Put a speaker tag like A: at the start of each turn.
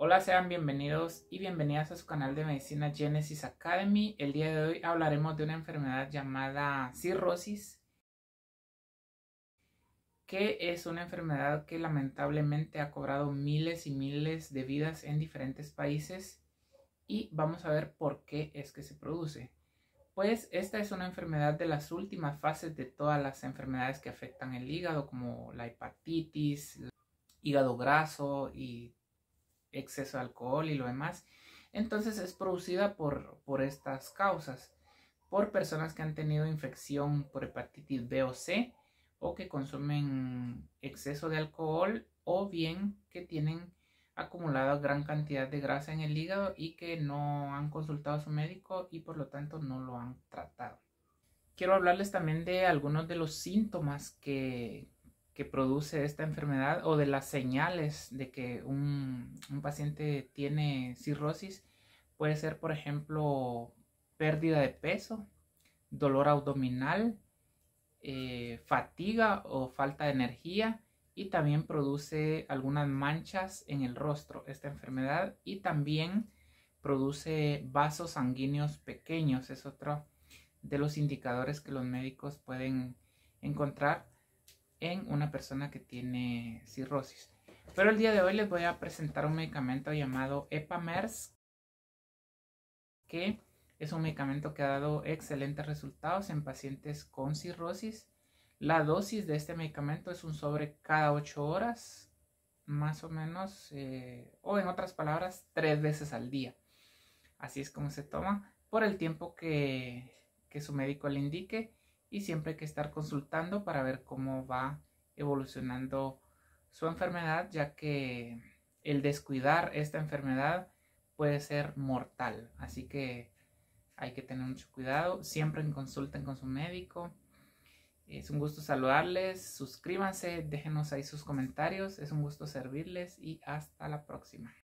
A: Hola, sean bienvenidos y bienvenidas a su canal de medicina Genesis Academy. El día de hoy hablaremos de una enfermedad llamada cirrosis, que es una enfermedad que lamentablemente ha cobrado miles y miles de vidas en diferentes países y vamos a ver por qué es que se produce. Pues esta es una enfermedad de las últimas fases de todas las enfermedades que afectan el hígado, como la hepatitis, hígado graso y exceso de alcohol y lo demás. Entonces es producida por, estas causas, por personas que han tenido infección por hepatitis B o C o que consumen exceso de alcohol o bien que tienen acumulada gran cantidad de grasa en el hígado y que no han consultado a su médico y por lo tanto no lo han tratado. Quiero hablarles también de algunos de los síntomas que, que produce esta enfermedad o de las señales de que un, paciente tiene cirrosis puede ser, por ejemplo, pérdida de peso, dolor abdominal, eh, fatiga o falta de energía y también produce algunas manchas en el rostro esta enfermedad y también produce vasos sanguíneos pequeños es otro de los indicadores que los médicos pueden encontrar en una persona que tiene cirrosis. Pero el día de hoy les voy a presentar un medicamento llamado Epamers, que es un medicamento que ha dado excelentes resultados en pacientes con cirrosis. La dosis de este medicamento es un sobre cada ocho horas, más o menos, eh, o en otras palabras, tres veces al día. Así es como se toma por el tiempo que su médico le indique y siempre hay que estar consultando para ver cómo va evolucionando su enfermedad, ya que el descuidar esta enfermedad puede ser mortal. Así que hay que tener mucho cuidado. Siempre consulten con su médico. Es un gusto saludarles. Suscríbanse, déjenos ahí sus comentarios. Es un gusto servirles y hasta la próxima.